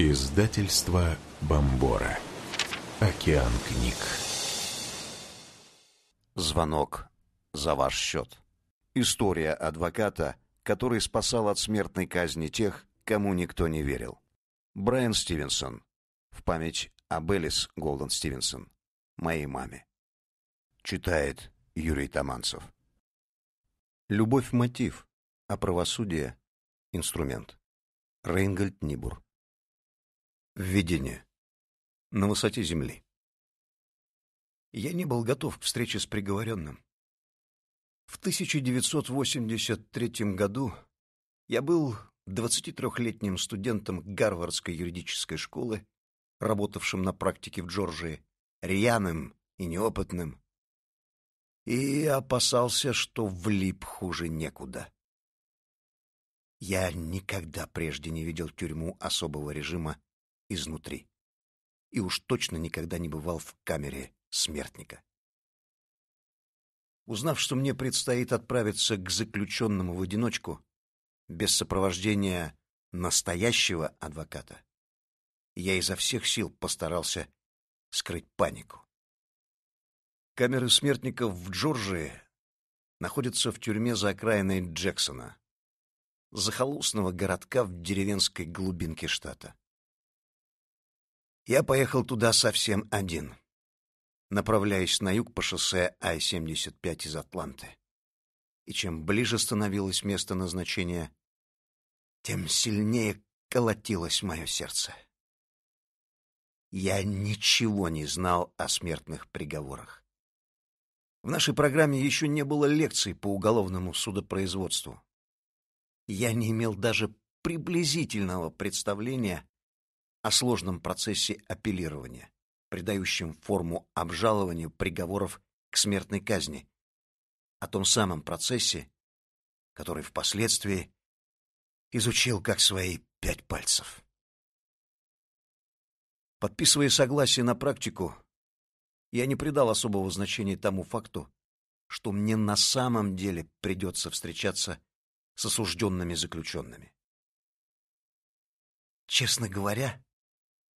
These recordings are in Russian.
Издательство Бомбора. Океан книг. Звонок за ваш счет. История адвоката, который спасал от смертной казни тех, кому никто не верил. Брайан Стивенсон. В память о Беллис Голден Стивенсон. Моей маме. Читает Юрий Таманцев. Любовь – мотив, а правосудие – инструмент. Рейнгольд Нибур. Введение. На высоте земли. Я не был готов к встрече с приговоренным. В 1983 году я был 23-летним студентом Гарвардской юридической школы, работавшим на практике в Джорджии, рьяным и неопытным, и опасался, что влип хуже некуда. Я никогда прежде не видел тюрьму особого режима изнутри. И уж точно никогда не бывал в камере смертника. Узнав, что мне предстоит отправиться к заключенному в одиночку, без сопровождения настоящего адвоката, я изо всех сил постарался скрыть панику. Камеры смертников в Джорджии находятся в тюрьме за окраиной Джексона, захолустного городка в деревенской глубинке штата. Я поехал туда совсем один, направляясь на юг по шоссе А-75 из Атланты. И чем ближе становилось место назначения, тем сильнее колотилось мое сердце. Я ничего не знал о смертных приговорах. В нашей программе еще не было лекций по уголовному судопроизводству. Я не имел даже приблизительного представления о сложном процессе апеллирования, придающем форму обжалованию приговоров к смертной казни, о том самом процессе, который впоследствии изучил как свои пять пальцев. Подписывая согласие на практику, я не придал особого значения тому факту, что мне на самом деле придется встречаться с осужденными заключенными. Честно говоря,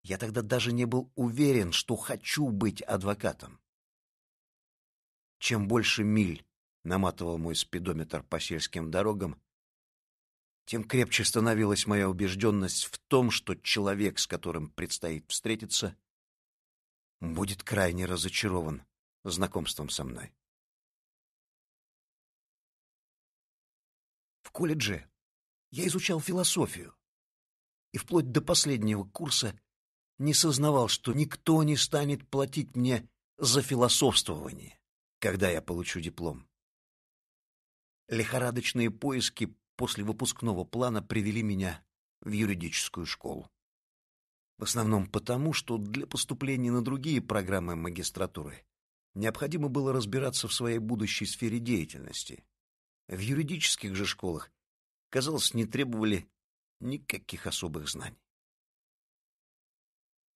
я тогда даже не был уверен, что хочу быть адвокатом. Чем больше миль наматывал мой спидометр по сельским дорогам, тем крепче становилась моя убежденность в том, что человек, с которым предстоит встретиться, будет крайне разочарован знакомством со мной. В колледже я изучал философию, и вплоть до последнего курса не сознавал, что никто не станет платить мне за философствование, когда я получу диплом. Лихорадочные поиски после выпускного плана привели меня в юридическую школу. В основном потому, что для поступления на другие программы магистратуры необходимо было разбираться в своей будущей сфере деятельности. В юридических же школах, казалось, не требовали никаких особых знаний.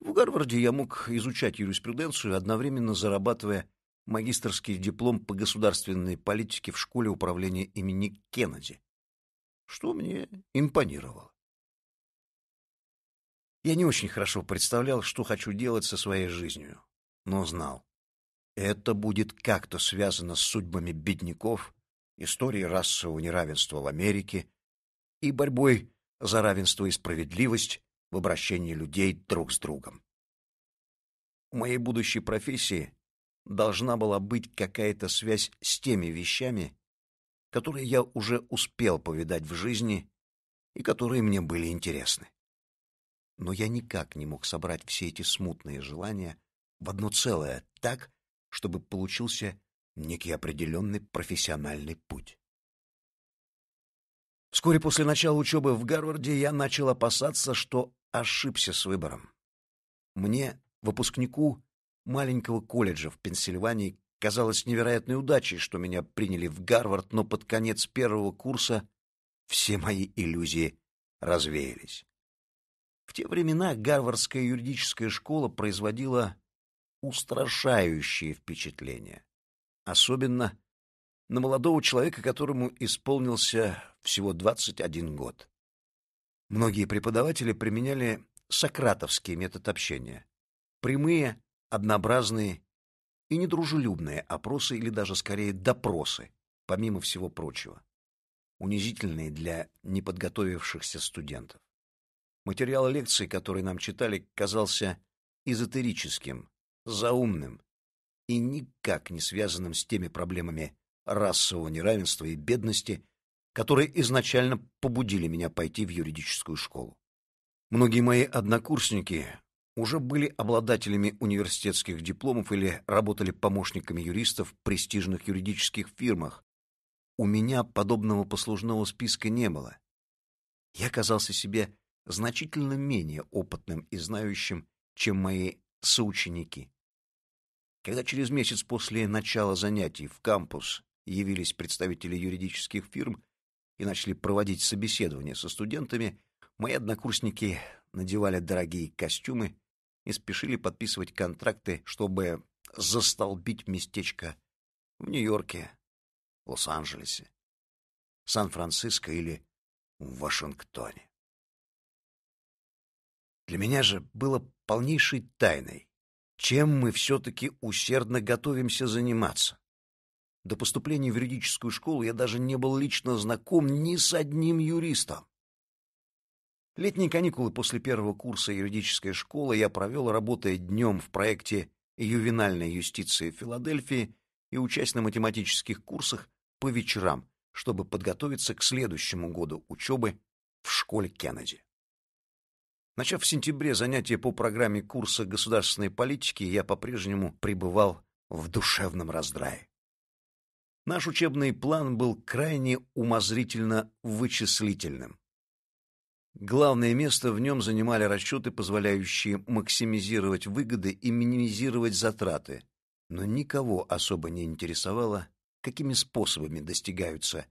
В Гарварде я мог изучать юриспруденцию, одновременно зарабатывая магистрский диплом по государственной политике в школе управления имени Кеннеди, что мне импонировало. Я не очень хорошо представлял, что хочу делать со своей жизнью, но знал, это будет как-то связано с судьбами бедняков, историей расового неравенства в Америке и борьбой за равенство и справедливость в обращении людей друг с другом. У моей будущей профессии должна была быть какая-то связь с теми вещами, которые я уже успел повидать в жизни и которые мне были интересны. Но я никак не мог собрать все эти смутные желания в одно целое так, чтобы получился некий определенный профессиональный путь. Вскоре после начала учебы в Гарварде я начал опасаться, что ошибся с выбором. Мне, выпускнику маленького колледжа в Пенсильвании, казалось невероятной удачей, что меня приняли в Гарвард, но под конец первого курса все мои иллюзии развеялись. В те времена Гарвардская юридическая школа производила устрашающие впечатления, Особенно на молодого человека, которому исполнился всего 21 год. Многие преподаватели применяли сократовский метод общения. Прямые, однообразные и недружелюбные опросы или даже скорее допросы, помимо всего прочего. Унизительные для неподготовившихся студентов. Материал лекций, который нам читали, казался эзотерическим, заумным и никак не связанным с теми проблемами расового неравенства и бедности, которые изначально побудили меня пойти в юридическую школу. Многие мои однокурсники уже были обладателями университетских дипломов или работали помощниками юристов в престижных юридических фирмах. У меня подобного послужного списка не было. Я казался себе значительно менее опытным и знающим, чем мои соученики. Когда через месяц после начала занятий в кампус явились представители юридических фирм и начали проводить собеседования со студентами, мои однокурсники надевали дорогие костюмы и спешили подписывать контракты, чтобы застолбить местечко в Нью-Йорке, Лос-Анджелесе, Сан-Франциско или в Вашингтоне. Для меня же было полнейшей тайной, чем мы все-таки усердно готовимся заниматься. До поступления в юридическую школу я даже не был лично знаком ни с одним юристом. Летние каникулы после первого курса юридической школы я провел, работая днем в проекте ювенальной юстиции в Филадельфии» и учась на математических курсах по вечерам, чтобы подготовиться к следующему году учебы в школе Кеннеди. Начав в сентябре занятия по программе курса государственной политики, я по-прежнему пребывал в душевном раздрае. Наш учебный план был крайне умозрительно вычислительным. Главное место в нем занимали расчеты, позволяющие максимизировать выгоды и минимизировать затраты, но никого особо не интересовало, какими способами достигаются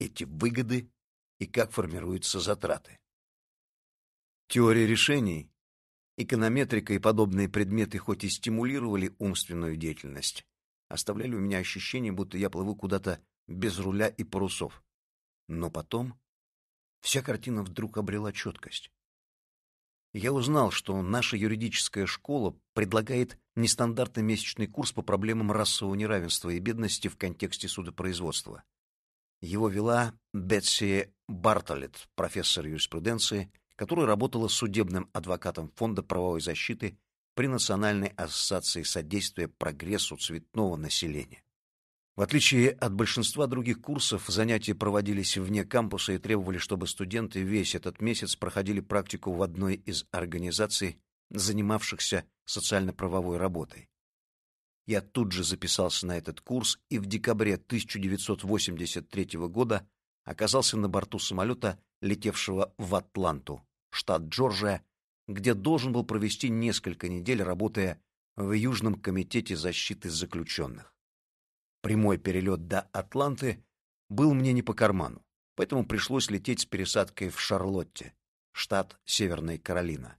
эти выгоды и как формируются затраты. Теория решений, эконометрика и подобные предметы хоть и стимулировали умственную деятельность, оставляли у меня ощущение, будто я плыву куда-то без руля и парусов. Но потом вся картина вдруг обрела четкость. Я узнал, что наша юридическая школа предлагает нестандартный месячный курс по проблемам расового неравенства и бедности в контексте судопроизводства. Его вела Бетси Бартолет, профессор юриспруденции, которая работала судебным адвокатом Фонда правовой защиты при Национальной ассоциации содействия прогрессу цветного населения. В отличие от большинства других курсов, занятия проводились вне кампуса и требовали, чтобы студенты весь этот месяц проходили практику в одной из организаций, занимавшихся социально-правовой работой. Я тут же записался на этот курс и в декабре 1983 года оказался на борту самолета, летевшего в Атланту, штат Джорджия, где должен был провести несколько недель, работая в Южном комитете защиты заключенных. Прямой перелет до Атланты был мне не по карману, поэтому пришлось лететь с пересадкой в Шарлотте, штат Северная Каролина.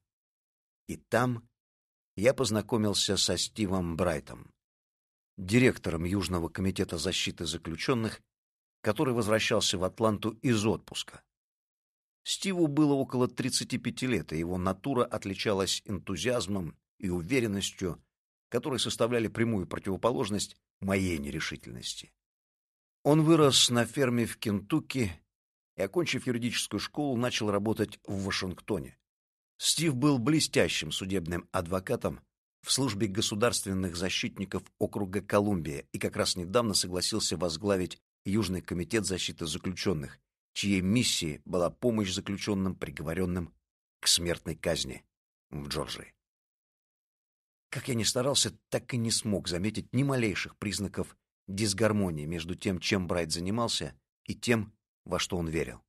И там я познакомился со Стивом Брайтом, директором Южного комитета защиты заключенных, который возвращался в Атланту из отпуска. Стиву было около 35 лет, и его натура отличалась энтузиазмом и уверенностью, которые составляли прямую противоположность моей нерешительности. Он вырос на ферме в Кентукки и, окончив юридическую школу, начал работать в Вашингтоне. Стив был блестящим судебным адвокатом в службе государственных защитников округа Колумбия и как раз недавно согласился возглавить Южный комитет защиты заключенных – чьей миссией была помощь заключенным, приговоренным к смертной казни в Джорджии. Как я ни старался, так и не смог заметить ни малейших признаков дисгармонии между тем, чем Брайт занимался, и тем, во что он верил.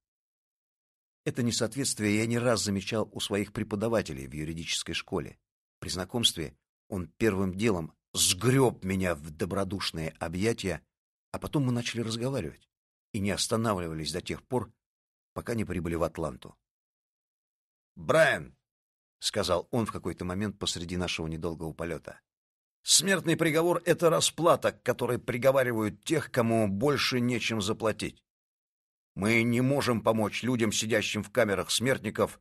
Это несоответствие я не раз замечал у своих преподавателей в юридической школе. При знакомстве он первым делом сгреб меня в добродушные объятия, а потом мы начали разговаривать и не останавливались до тех пор, пока не прибыли в Атланту. «Брайан!» — сказал он в какой-то момент посреди нашего недолгого полета. «Смертный приговор — это расплата, к которой приговаривают тех, кому больше нечем заплатить. Мы не можем помочь людям, сидящим в камерах смертников,